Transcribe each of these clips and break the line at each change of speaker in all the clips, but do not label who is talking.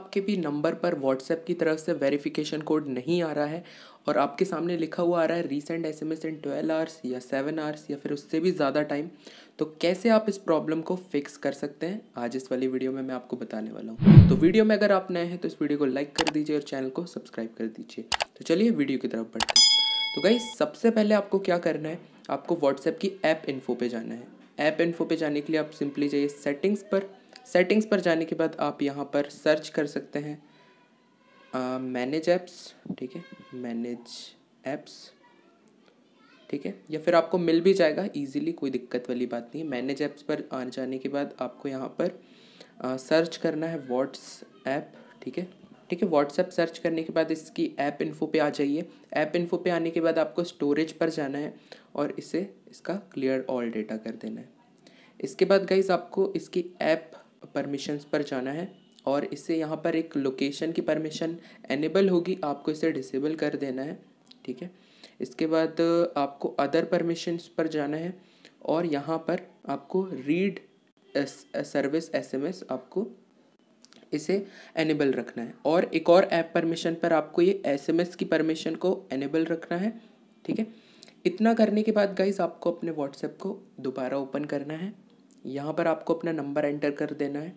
आपके भी नंबर पर व्हाट्सएप की तरफ से वेरिफिकेशन कोड नहीं आ रहा है और आपके सामने लिखा हुआ आ रहा है recent S M S in twelve hours या सेवन आवर्स या फिर उससे भी ज़्यादा टाइम तो कैसे आप इस प्रॉब्लम को फिक्स कर सकते हैं आज इस वाली वीडियो में मैं आपको बताने वाला हूँ तो वीडियो में अगर आप नए हैं तो इस वीडियो को लाइक कर दीजिए और चैनल को सब्सक्राइब कर दीजिए तो चलिए वीडियो की तरफ बढ़ते हैं तो गाई सबसे पहले आपको क्या करना है आपको व्हाट्सएप की ऐप इन्फो पे जाना है ऐप इन्फो पे जाने के लिए आप सिंपली जाइए सेटिंग्स पर सेटिंग्स पर जाने के बाद आप यहाँ पर सर्च कर सकते हैं मैनेज ऐप्स ठीक है मैनेज ऐप्स ठीक है या फिर आपको मिल भी जाएगा इजीली कोई दिक्कत वाली बात नहीं मैनेज ऐप्स पर आने जाने के बाद आपको यहाँ पर आ, सर्च करना है ऐप ठीक है ठीक है व्हाट्सएप सर्च करने के बाद इसकी ऐप इन्फो पे आ जाइए ऐप इन्फो पे आने के बाद आपको स्टोरेज पर जाना है और इसे इसका क्लियर ऑल डेटा कर देना है इसके बाद गाइज आपको इसकी ऐप परमिशंस पर जाना है और इसे यहाँ पर एक लोकेशन की परमिशन एनेबल होगी आपको इसे डिसेबल कर देना है ठीक है इसके बाद आपको अदर परमिशंस पर जाना है और यहाँ पर आपको रीड सर्विस एसएमएस आपको इसे एनेबल रखना है और एक और ऐप परमिशन पर आपको ये एसएमएस की परमिशन को एनेबल रखना है ठीक है इतना करने के बाद गाइज आपको अपने व्हाट्सएप को दोबारा ओपन करना है यहाँ पर आपको अपना नंबर एंटर कर देना है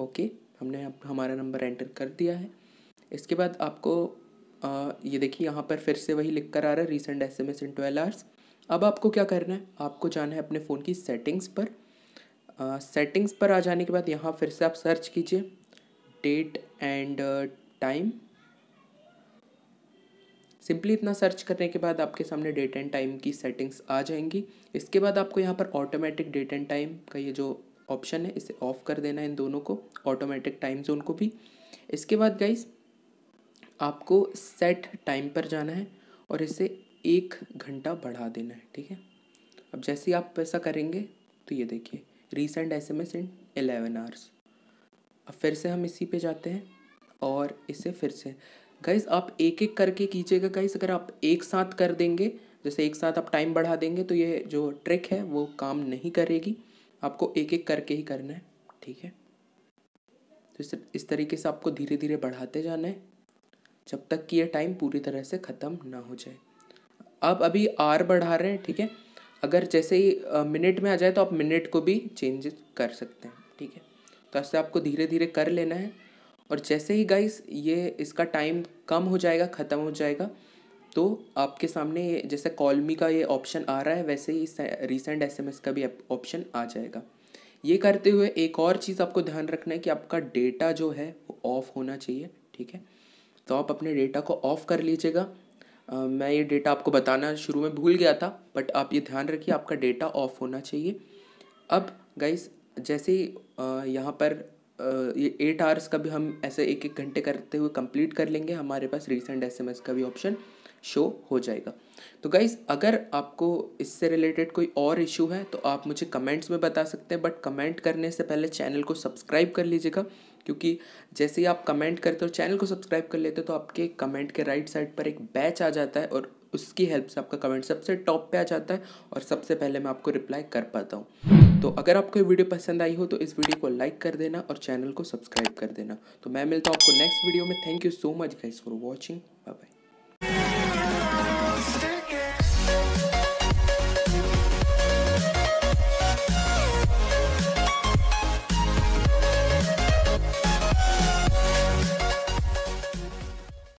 ओके हमने हमारा नंबर एंटर कर दिया है इसके बाद आपको आ, ये देखिए यहाँ पर फिर से वही लिख कर आ रहा है recent S M S in twelve hours अब आपको क्या करना है आपको जाना है अपने फ़ोन की सेटिंग्स पर आ, सेटिंग्स पर आ जाने के बाद यहाँ फिर से आप सर्च कीजिए डेट एंड टाइम सिंपली इतना सर्च करने के बाद आपके सामने डेट एंड टाइम की सेटिंग्स आ जाएंगी इसके बाद आपको यहाँ पर ऑटोमेटिक डेट एंड टाइम का ये जो ऑप्शन है इसे ऑफ कर देना है इन दोनों को ऑटोमेटिक टाइम जोन को भी इसके बाद गाइस आपको सेट टाइम पर जाना है और इसे एक घंटा बढ़ा देना है ठीक है अब जैसे ही आप ऐसा करेंगे तो ये देखिए recent S M S in eleven hours अब फिर से हम इसी पे जाते हैं और इसे फिर से गाइज आप एक एक करके कीजिएगा गाइज अगर आप एक साथ कर देंगे जैसे एक साथ आप टाइम बढ़ा देंगे तो ये जो ट्रिक है वो काम नहीं करेगी आपको एक एक करके ही करना है ठीक है तो इस इस तरीके से आपको धीरे धीरे बढ़ाते जाना है जब तक कि ये टाइम पूरी तरह से ख़त्म ना हो जाए आप अभी आर बढ़ा रहे हैं ठीक है अगर जैसे ही मिनट में आ जाए तो आप मिनट को भी चेंज कर सकते हैं ठीक है तो ऐसे आपको धीरे धीरे कर लेना है और जैसे ही गाइस ये इसका टाइम कम हो जाएगा ख़त्म हो जाएगा तो आपके सामने जैसे कॉलमी का ये ऑप्शन आ रहा है वैसे ही रिसेंट एसएमएस का भी ऑप्शन आ जाएगा ये करते हुए एक और चीज़ आपको ध्यान रखना है कि आपका डेटा जो है वो ऑफ़ होना चाहिए ठीक है तो आप अपने डेटा को ऑफ़ कर लीजिएगा मैं ये डेटा आपको बताना शुरू में भूल गया था बट आप ये ध्यान रखिए आपका डेटा ऑफ़ होना चाहिए अब गाइस जैसे ही यहाँ पर ये एट आवर्स का भी हम ऐसे एक एक घंटे करते हुए कंप्लीट कर लेंगे हमारे पास रिसेंट एसएमएस का भी ऑप्शन शो हो जाएगा तो गाइज़ अगर आपको इससे रिलेटेड कोई और इशू है तो आप मुझे कमेंट्स में बता सकते हैं बट कमेंट करने से पहले चैनल को सब्सक्राइब कर लीजिएगा क्योंकि जैसे ही आप कमेंट करते हो चैनल को सब्सक्राइब कर लेते हो तो आपके कमेंट के राइट साइड पर एक बैच आ जाता है और उसकी हेल्प से आपका कमेंट सबसे टॉप पे आ जाता है और सबसे पहले मैं आपको रिप्लाई कर पाता हूँ तो अगर आपको वीडियो पसंद आई हो तो इस वीडियो को लाइक कर देना और चैनल को सब्सक्राइब कर देना तो मैं मिलता हूँ आपको नेक्स्ट वीडियो में thank you so much guys for watching bye